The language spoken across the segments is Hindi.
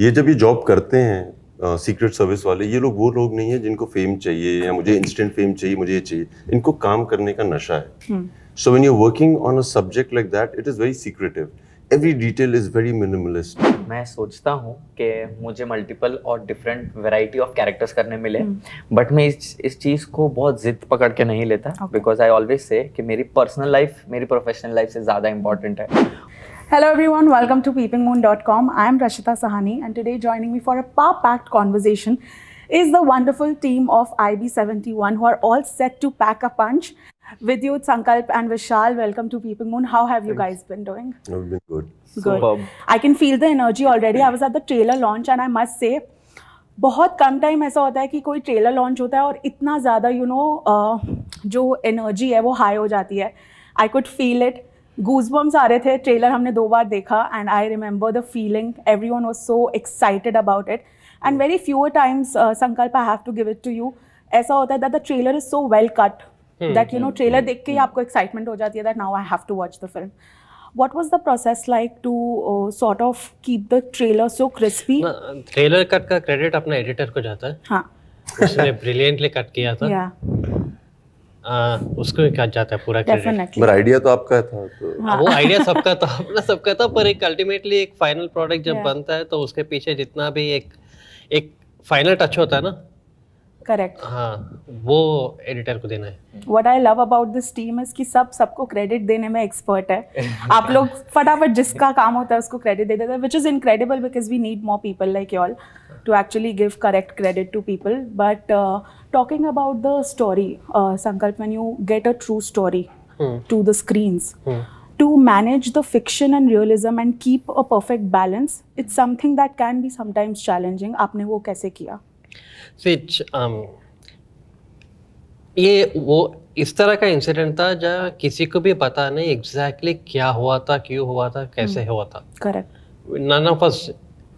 ये जब ये जॉब करते हैं सीक्रेट सर्विस वाले ये लोग वो लोग नहीं है जिनको फेम चाहिए या मुझे इंस्टेंट फेम चाहिए मुझे ये चाहिए इनको काम करने का नशा है so when you working on a subject like that it is very secretive every detail is very minimalist मैं सोचता हूँ कि मुझे मल्टीपल और डिफरेंट वेराइटी ऑफ कैरेक्टर्स करने मिले बट हम्म। hmm. मैं इस इस चीज़ को बहुत जिद पकड़ के नहीं लेता बिकॉज आई ऑलवेज से कि मेरी पर्सनल लाइफ मेरी प्रोफेशनल लाइफ से ज़्यादा इंपॉर्टेंट है Hello everyone, welcome to peepingmoon.com. I'm Rashita Sahani and today joining me for a power-packed conversation is the wonderful team of IB71 who are all set to pack a punch. Vidyut, Sankalp and Vishal, welcome to Peeping Moon. How have you guys been doing? i oh, have been good. Good. Superb. I can feel the energy already. I was at the trailer launch and I must say, बहुत कम टाइम ऐसा होता है कि कोई ट्रेलर लॉन्च होता है और इतना ज़्यादा you you know know, uh, जो एनर्जी है वो हाई हो जाती है I could feel it goosebumps आ रहे थे ट्रेलर हमने दो बार देखा and I remember the feeling everyone was so excited about it and very fewer times Sankalp I have to give it to you ऐसा होता है that the trailer is so well cut that you know trailer देख के ही आपको एक्साइटमेंट हो जाती है that now I have to watch the film what was the process like to uh, sort of keep the trailer so crispy trailer cut का क्रेडिट अपना एडिटर को जाता है हाँ उसने ब्रिलियंटली कट किया था yeah. हाँ, उसको उसको कहा जाता है पूरा क्रेडिट आइडिया तो आपका था तो हाँ।, हाँ वो आइडिया सबका था अपना सबका था पर एक अल्टीमेटली एक फाइनल प्रोडक्ट जब बनता है तो उसके पीछे जितना भी एक एक फाइनल टच होता है ना करेक्ट हाँ वो एडिटर को देना है what I love about this team is कि सब सबको क्रेडिट देने में एक्सपर्ट है आप लोग फटाफट जिसका काम होता है उसको क्रेडिट दे देते हैं which is incredible because we need more people like you all to actually give correct credit to people but talking about the story Sankalp man you get a true story to the screens to manage the fiction and realism and keep a perfect balance it's something that can be sometimes challenging आपने वो कैसे किया स्विच um, ये वो इस तरह का इंसिडेंट था जहाँ किसी को भी पता नहीं एग्जैक्टली exactly क्या हुआ था क्यों हुआ था कैसे हम्म। हुआ था correct none of us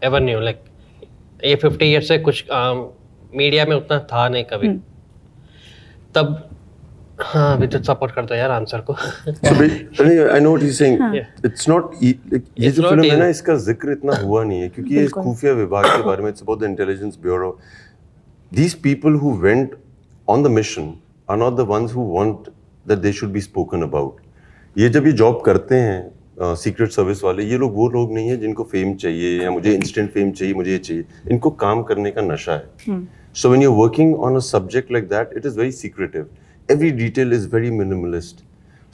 ever knew like ये फिफ्टी ईयर से कुछ मीडिया um, में उतना था नहीं कभी हम्म। तब हाँ विद्युत सपोर्ट करता है यार आंसर को I know you saying it's not ये जो फिल्म है ना इसका जिक्र इतना हुआ नहीं है क्योंकि ये खुफिया विभाग के बारे में it's about the intelligence bureau these people who went on the mission are not the ones who want that they should be spoken about. ये जब ये जॉब करते हैं सीक्रेट सर्विस वाले ये लोग वो लोग नहीं है जिनको फेम चाहिए या मुझे इंस्टेंट फेम चाहिए मुझे ये चाहिए इनको काम करने का नशा है so when you working on a subject like that it is very secretive every detail is very minimalist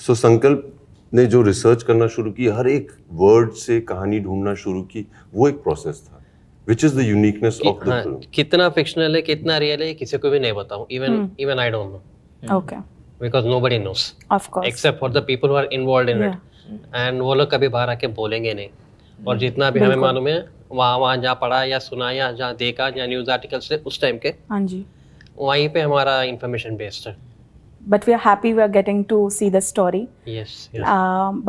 so Sankalp ने जो रिसर्च करना शुरू की हर एक वर्ड से कहानी ढूंढना शुरू की वो एक प्रोसेस था which is the uniqueness of the film कितना फिक्शनल है कितना रियल है किसी को भी नहीं बताऊं hmm. i don't know hmm. okay because nobody knows of course except for the people who are involved in yeah. it and वो लोग कभी बाहर आके बोलेंगे नहीं और जितना भी हमें मालूम है वहाँ वहाँ जहाँ पढ़ा या सुना या जहाँ देखा या न्यूज आर्टिकल से उस टाइम के हाँ जी वहीं पे हमारा इंफॉर्मेशन बेस्ड है but we are happy we are getting to see the story yes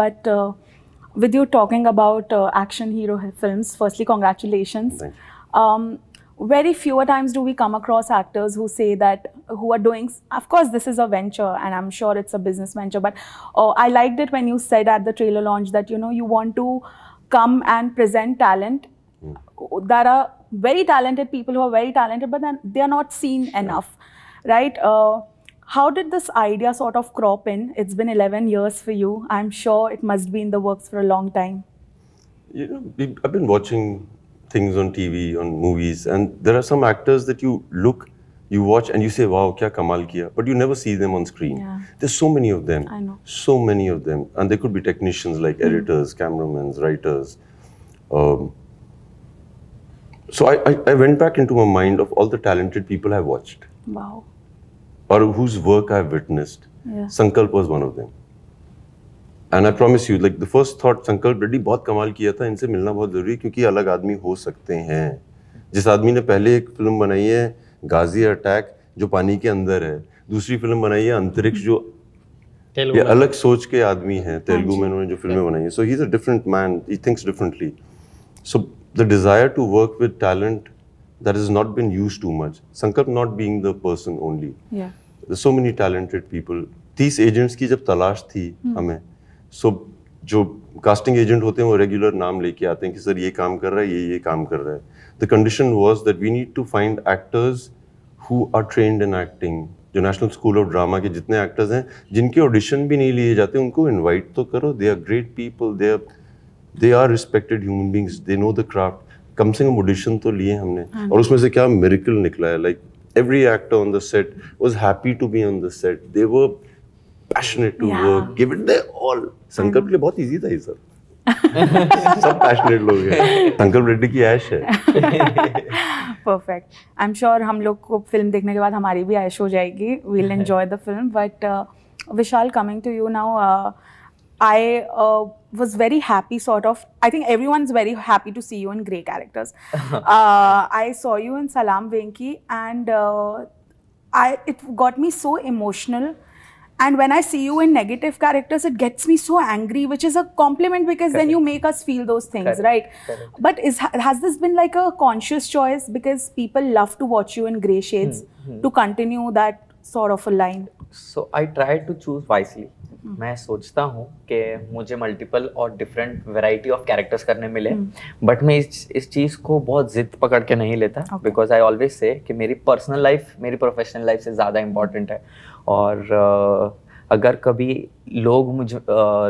but with you talking about uh, action hero films, firstly, congratulations. Um, very few times do we come across actors who say that, who are doing, of course, this is a venture and I'm sure it's a business venture, but uh, I liked it when you said at the trailer launch that, you know, you want to come and present talent. Mm. There are very talented people who are very talented, but then they are not seen sure. enough, right? Uh, how did this idea sort of crop in? It's been 11 years for you. I'm sure it must be in the works for a long time. You know, I've been watching things on TV, on movies, and there are some actors that you look, you watch, and you say, wow, kya kamal kiya, but you never see them on screen. Yeah. There's so many of them. I know. So many of them. And they could be technicians like mm. editors, cameramen, writers. Um, so I, I, I went back into my mind of all the talented people I watched. Wow. or whose work I've witnessed. Yeah. Sankalp was one of them. And I promise you, like the first thought, Sankalp really बहुत कमाल किया था इनसे मिलना बहुत ज़रूरी है क्योंकि अलग आदमी हो सकते हैं जिस आदमी ने पहले एक फिल्म बनाई है गाजी अटैक जो पानी के अंदर है दूसरी फिल्म बनाई है अंतरिक्ष जो ये अलग सोच के आदमी हैं हाँ तेलुगु में उन्होंने जो फिल्में बनाई हैं so he is a different man he thinks differently so the desire to work with talent that is not been use too much Sankalp not being the person only so many talented people तीस एजेंट्स की जब तलाश थी हम्म। हमें सो जो कास्टिंग एजेंट होते हैं वो रेगुलर नाम लेके आते हैं कि सर ये काम कर रहा है ये ये काम कर रहा है the condition was that we need to find actors who are trained in acting जो नेशनल स्कूल ऑफ ड्रामा के जितने एक्टर्स हैं जिनके ऑडिशन भी नहीं लिए जाते उनको इन्वाइट तो करो they are great people they are they are respected human beings they know the craft कम से कम ऑडिशन तो लिए हमने हाँ और उसमें से क्या मेरिकल निकला है like like, every actor on the set was happy to be on the set. They were passionate to yeah. work, give it their all. संकल्प के लिए बहुत इजी था ये सब सब पैशनेट लोग हैं संकल्प रेड्डी की ऐश है परफेक्ट आई एम श्योर हम लोग को फिल्म देखने के बाद हमारी भी ऐश हो जाएगी we'll enjoy the film but Vishal coming to you now I was very happy, sort of. I think everyone's very happy to see you in grey characters. uh, I saw you in Salam Venki, and uh, I it got me so emotional. And when I see you in negative characters, it gets me so angry, which is a compliment because Correct. then you make us feel those things, Correct. right? Correct. But is has this been like a conscious choice because people love to watch you in grey shades mm -hmm. to continue that sort of a line? So I tried to choose wisely हम्म। मैं सोचता हूँ कि मुझे मल्टीपल और डिफरेंट वैरायटी ऑफ कैरेक्टर्स करने मिले बट हम्म। मैं इस इस चीज़ को बहुत जिद पकड़ के नहीं लेता बिकॉज आई ऑलवेज से कि मेरी पर्सनल लाइफ मेरी प्रोफेशनल लाइफ से ज़्यादा इम्पॉर्टेंट है और uh, अगर कभी लोग मुझ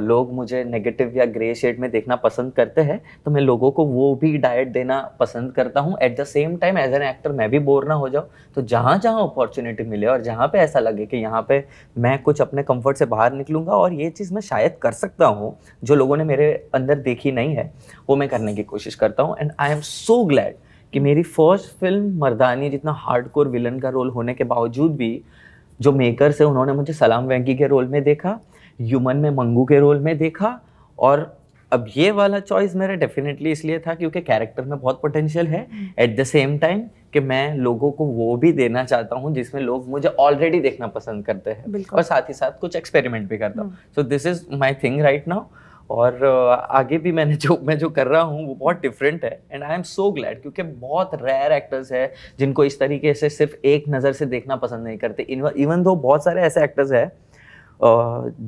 लोग मुझे नेगेटिव या ग्रे शेड में देखना पसंद करते हैं तो मैं लोगों को वो भी डाइट देना पसंद करता हूँ at the same time as an actor मैं भी बोर ना हो जाऊँ तो जहाँ जहाँ अपॉर्चुनिटी मिले और जहाँ पे ऐसा लगे कि यहाँ पे मैं कुछ अपने कंफर्ट से बाहर निकलूँगा और ये चीज़ मैं शायद कर सकता हूँ जो लोगों ने मेरे अंदर देखी नहीं है वो मैं करने की कोशिश करता हूँ and I am so glad कि मेरी फर्स्ट फिल्म मर्दानी जितना हार्डकोर विलन का रोल होने के बावजूद भी जो मेकर्स हैं उन्होंने मुझे सलाम वैंकी के रोल में देखा ह्यूमन में मंगू के रोल में देखा और अब ये वाला चॉइस मेरा डेफिनेटली इसलिए था क्योंकि कैरेक्टर में बहुत पोटेंशियल है एट द सेम टाइम कि मैं लोगों को वो भी देना चाहता हूँ जिसमें लोग मुझे ऑलरेडी देखना पसंद करते हैं और साथ ही साथ कुछ एक्सपेरिमेंट भी करता हूँ so this is my thing right now और आगे भी मैंने जो मैं जो कर रहा हूँ वो बहुत डिफरेंट है and I am so glad क्योंकि बहुत रेयर एक्टर्स है जिनको इस तरीके से सिर्फ एक नज़र से देखना पसंद नहीं करते इवन दो बहुत सारे ऐसे एक्टर्स हैं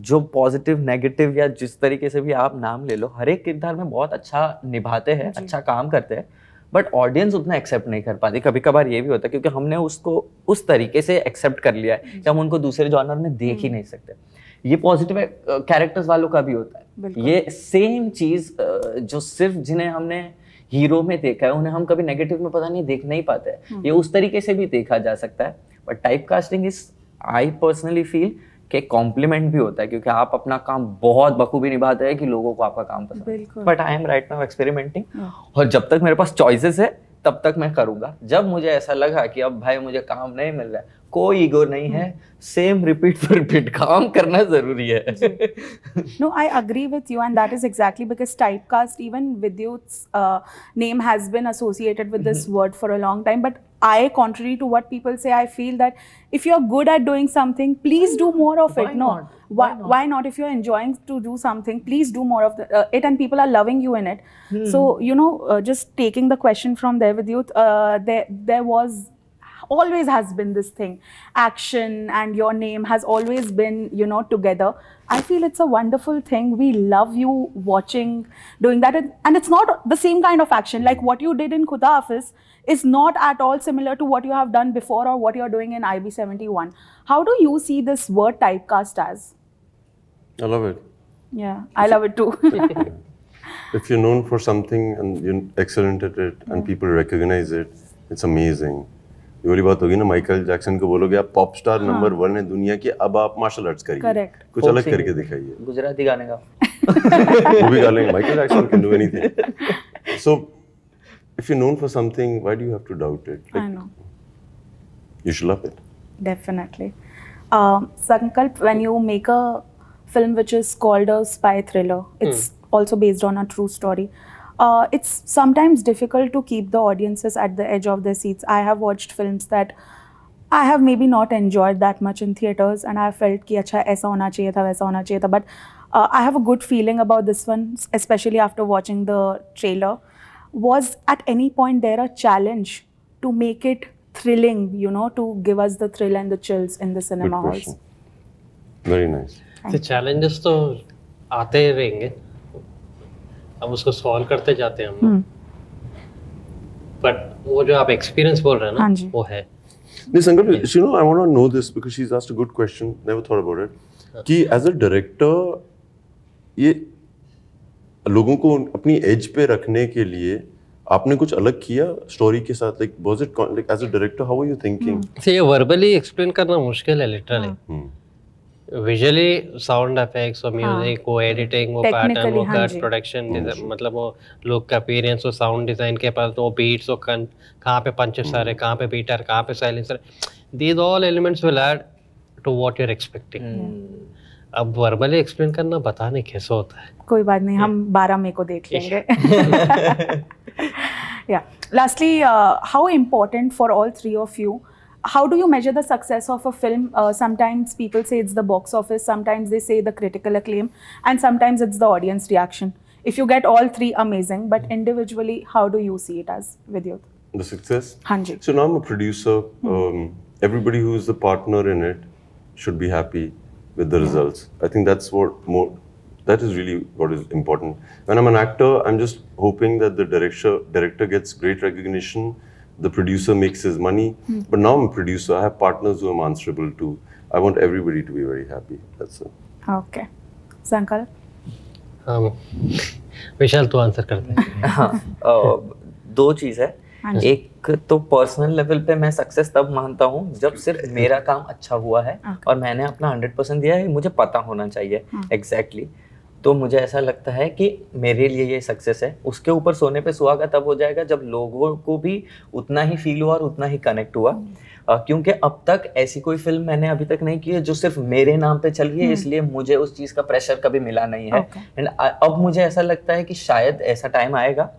जो पॉजिटिव नेगेटिव या जिस तरीके से भी आप नाम ले लो हर एक किरदार में बहुत अच्छा निभाते हैं अच्छा काम करते हैं बट ऑडियंस उतना एक्सेप्ट नहीं कर पाती कभी कभार ये भी होता है क्योंकि हमने उसको उस तरीके से एक्सेप्ट कर लिया है कि हम उनको दूसरे जॉनर में देख ही हम्म। नहीं सकते ये पॉजिटिव कैरेक्टर्स वालों का भी होता है ये सेम चीज जो सिर्फ जिन्हें हमने हीरो में देखा है उन्हें हम कभी नेगेटिव में पता नहीं देख नहीं पाते हैं हम्म। ये उस तरीके से भी देखा जा सकता है but type casting is I personally feel के कॉम्प्लीमेंट भी होता है क्योंकि आप अपना काम बहुत बखूबी निभाते हैं कि लोगों को आपका काम पसंद but I am right now experimenting और जब तक मेरे पास चॉइसेस है तब तक मैं करूंगा जब मुझे ऐसा लगा कि अब भाई मुझे काम नहीं मिल रहा है कोई ईगो नहीं है सेम रिपीट फॉर रिपीट काम करना जरूरी है no I agree with you and that is exactly because typecast even with you name has been associated with this word for a long time but I, contrary to what people say, I feel that if you're good at doing something, please do more of why it. No, Why, why, not? why not? If you're enjoying to do something, please do more of the, uh, it, and people are loving you in it. Hmm. So you know, uh, just taking the question from there with you, uh, there there was always has been this thing action and your name has always been you know together i feel it's a wonderful thing we love you watching doing that and it's not the same kind of action like what you did in khuda office is not at all similar to what you have done before or what you're doing in IB71. How do you see this word typecast as? I love it. Yeah, I love it too. If you're known for something and you're excellent at it and yeah. people recognize it, it's amazing. ये वाली बात होगी ना माइकल जैक्सन को बोलोगे आप पॉप स्टार नंबर वन है दुनिया की अब आप मार्शल आर्ट्स करिए कुछ अलग करके दिखाइए गुजराती गाने का वो भी गा लेंगे Michael Jackson can do anything so if you're known for something, why do you have to doubt it? Like, I know. You should love it. Definitely. Um, Sankalp, when you make a film which is called a spy thriller, it's hmm. also based on a true story. Uh, it's sometimes difficult to keep the audiences at the edge of their seats. I have watched films that I have maybe not enjoyed that much in theaters, and I felt ki acha aisa hona chahiye tha, waisa hona But uh, I have a good feeling about this one, especially after watching the trailer was at any point there a challenge to make it thrilling, you know, to give us the thrill and the chills in the cinema halls? Very nice. The challenges to, aate ही Ab usko solve karte jaate hain hum. But but वो जो आप एक्सपीरियंस बोल रहे हैं ना वो है This Angal, you know, I want to know this because she's asked a good question. Never thought about it. कि as a director, ये लोगों को अपनी एज पे रखने के लिए आपने कुछ अलग किया स्टोरी के साथ like was it like as a director how are you thinking से ये वर्बली एक्सप्लेन करना मुश्किल है लिटरली विजुअली साउंड इफेक्ट्स और म्यूजिक हाँ. वो एडिटिंग वो पैटर्न वो कट हाँ प्रोडक्शन hmm. मतलब वो लुक का अपीयरेंस वो साउंड डिजाइन के पास वो बीट्स वो कहाँ पे hmm. पंचेस आ रहे कहाँ पे बीटर आ कहाँ पे silences these all elements will add to what you are expecting अब वर्बली एक्सप्लेन करना बताने कैसे होता है कोई बात नहीं हम बारह मई को देख लेंगे yeah lastly uh, how important for all three of you how do you measure the success of a film uh, sometimes people say it's the box office sometimes they say the critical acclaim and sometimes it's the audience reaction if you get all three amazing but individually how do you see it as vidyut the success Hanji. so now i'm a producer hmm. um, everybody who's the partner in it should be happy with the results. I think that's what more that is really what is important. When I'm an actor, I'm just hoping that the director director gets great recognition, the producer makes his money. Hmm. But now I'm a producer. I have partners who I'm answerable to. I want everybody to be very happy. That's it. Okay, Sankar. Um, Vishal, to answer. करते हैं हाँ दो चीज़ है हाँ एक तो पर्सनल लेवल पे मैं सक्सेस तब मानता हूँ जब सिर्फ मेरा काम अच्छा हुआ है और मैंने अपना हंड्रेड परसेंट दिया है मुझे पता होना चाहिए एग्जैक्टली हाँ। तो मुझे ऐसा लगता है कि मेरे लिए ये सक्सेस है उसके ऊपर सोने पे सुहागा तब हो जाएगा जब लोगों को भी उतना ही फील हुआ और उतना ही कनेक्ट हुआ हाँ। क्योंकि अब तक ऐसी कोई फिल्म मैंने अभी तक नहीं की है जो सिर्फ मेरे नाम पे चल रही है इसलिए मुझे उस चीज़ का प्रेशर कभी मिला नहीं है एंड okay. अब मुझे ऐसा लगता है कि शायद ऐसा टाइम आएगा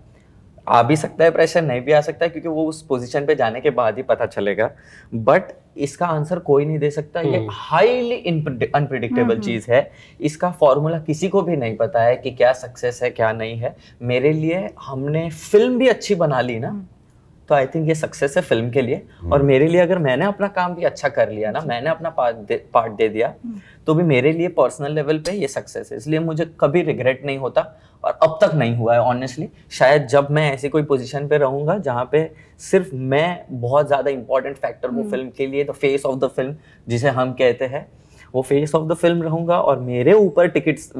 आ भी सकता है प्रेशर नहीं भी आ सकता है क्योंकि वो उस पोजीशन पे जाने के बाद ही पता चलेगा बट इसका आंसर कोई नहीं दे सकता ये हाईली अनप्रिडिक्टेबल चीज है इसका फॉर्मूला किसी को भी नहीं पता है कि क्या सक्सेस है क्या नहीं है मेरे लिए हमने फिल्म भी अच्छी बना ली ना हम्म। तो आई थिंक ये सक्सेस है फिल्म के लिए हम्म। और मेरे लिए अगर मैंने अपना काम भी अच्छा कर लिया ना मैंने अपना पार्ट दे पार्ट दे दिया हम्म। तो भी मेरे लिए पर्सनल लेवल पे ये सक्सेस है इसलिए मुझे कभी रिग्रेट नहीं होता और अब तक नहीं हुआ है ऑनेस्टली शायद जब मैं ऐसी कोई पोजीशन पे रहूँगा जहाँ पे सिर्फ मैं बहुत ज़्यादा इंपॉर्टेंट फैक्टर हूँ फिल्म के लिए the face of the film जिसे हम कहते हैं वो फेस ऑफ द फिल्म रहूँगा और मेरे ऊपर टिकट्स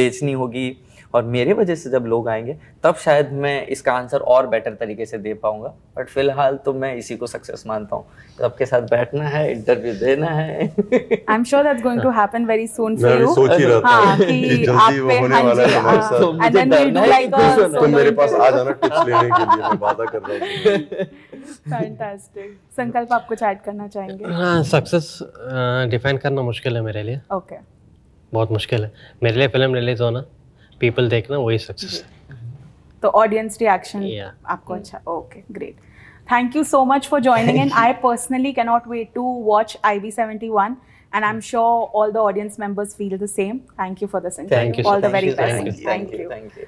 बेचनी होगी और मेरे वजह से जब लोग आएंगे तब शायद मैं इसका आंसर और बेटर तरीके से दे पाऊंगा बट फिलहाल तो मैं इसी को सक्सेस मानता हूँ सबके साथ बैठना है इंटरव्यू देना है I am sure that's going to happen very soon for you सोच ही रहता हूं हाँ, कि आप पे होने हाँ वाला है हमारे हाँ, साथ and then we do like तुम मेरे पास आ जाना टिप्स लेने के लिए मैं वादा कर रहा हूं फैंटास्टिक संकल्प आप कुछ ऐड करना चाहेंगे हाँ सक्सेस डिफाइन करना मुश्किल है मेरे लिए ओके बहुत मुश्किल है मेरे लिए फिल्म and I am sure all the audience members same thank you for this